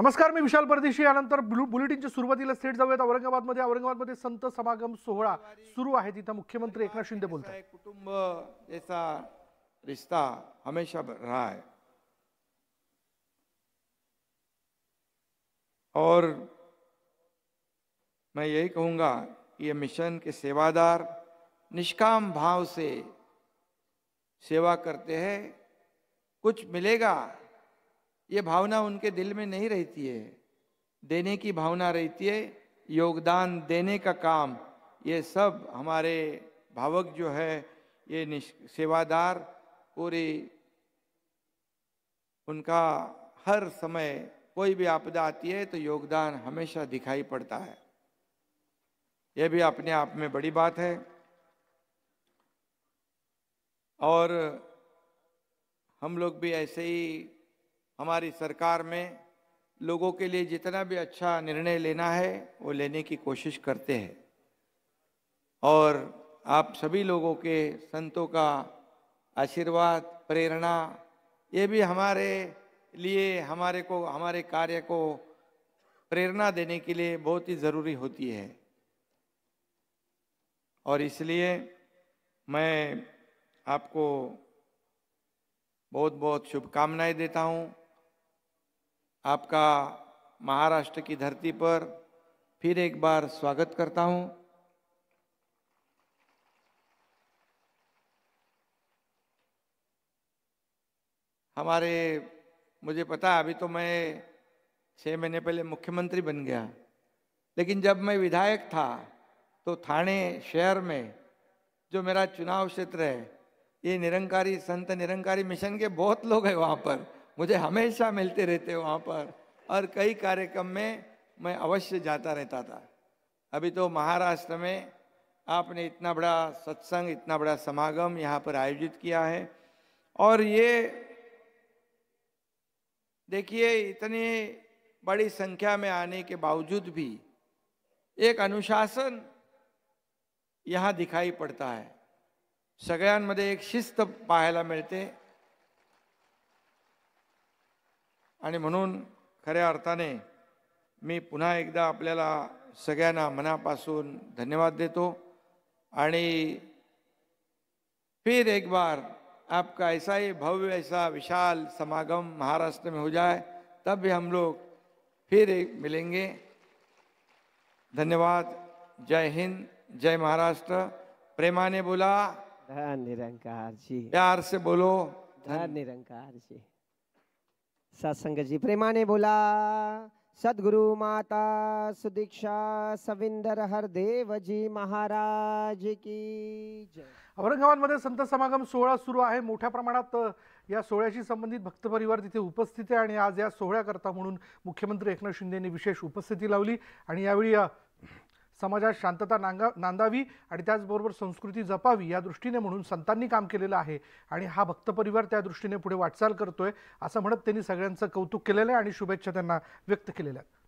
नमस्कार मैं विशाल परदेशी यानंतर बुलेटिनच्या सुरुवातीला सेट जाऊयात औरंगाबादमध्ये औरंगाबादमध्ये संत समागम सोहरा सुरू है तिथं मुख्यमंत्री एकनाथ शिंदे बोलत आहेत कुटुंब याचा रिश्ता हमेशा रहा है और मैं यही कहूंगा कि ये मिशन के सेवादार निष्काम भाव से सेवा करते हैं कुछ मिलेगा ये भावना उनके दिल में नहीं रहती है देने की भावना रहती है योगदान देने का काम ये सब हमारे भावक जो है ये सेवादार पूरी उनका हर समय कोई भी आपदा आती है तो योगदान हमेशा दिखाई पड़ता है यह भी अपने आप में बड़ी बात है और हम लोग भी ऐसे ही हमारी सरकार में लोगों के लिए जितना भी अच्छा निर्णय लेना है वो लेने की कोशिश करते हैं और आप सभी लोगों के संतों का आशीर्वाद प्रेरणा ये भी हमारे लिए हमारे को हमारे कार्य को प्रेरणा देने के लिए बहुत ही ज़रूरी होती है और इसलिए मैं आपको बहुत बहुत शुभकामनाएं देता हूँ आपका महाराष्ट्र की धरती पर फिर एक बार स्वागत करता हूं हमारे मुझे पता अभी तो मैं छः महीने पहले मुख्यमंत्री बन गया लेकिन जब मैं विधायक था तो थाने शहर में जो मेरा चुनाव क्षेत्र है ये निरंकारी संत निरंकारी मिशन के बहुत लोग हैं वहाँ पर मुझे हमेशा मिलते रहते वहाँ पर और कई कार्यक्रम में मैं अवश्य जाता रहता था अभी तो महाराष्ट्र में आपने इतना बड़ा सत्संग इतना बड़ा समागम यहाँ पर आयोजित किया है और ये देखिए इतनी बड़ी संख्या में आने के बावजूद भी एक अनुशासन यहाँ दिखाई पडता है मधे एक शिस्त पाहायला मिलते आणि म्हणून खऱ्या अर्थाने मी पुन्हा एकदा आपल्याला सगळ्यांना मनापासून धन्यवाद देतो आणि फिर एक बार आपका ऐसा ही भव्य ऐसा विशाल समागम महाराष्ट्र में हो जाए तब भी हम लोग फिर एक मिलेंगे धन्यवाद जय हिंद जय महाराष्ट्र प्रेमा ने बोला धन निरंकार जी प्यार से बोलो धन निरंकार जी सत्संगजी प्रेमाने बोला सद्गुरु माता सुदीक्षा सविंदर जी महाराज की जय औरंगाबादमध्ये संत समागम सोहळा सुरू आहे मोठ्या प्रमाणात या सोहळ्याशी संबंधित भक्तपरिवार तिथे उपस्थित आहे आणि आज या सोहळ्याकरता म्हणून मुख्यमंत्री एकनाथ शिंदे यांनी विशेष उपस्थिती लावली आणि यावेळी समाजात शांतता नांगा नांदावी आणि त्याचबरोबर संस्कृती जपावी या दृष्टीने म्हणून संतांनी काम केलेलं आहे आणि हा भक्त परिवार त्या दृष्टीने पुढे वाटचाल करतोय असं म्हणत त्यांनी सगळ्यांचं कौतुक केलेलं आहे आणि शुभेच्छा त्यांना व्यक्त केलेल्या आहेत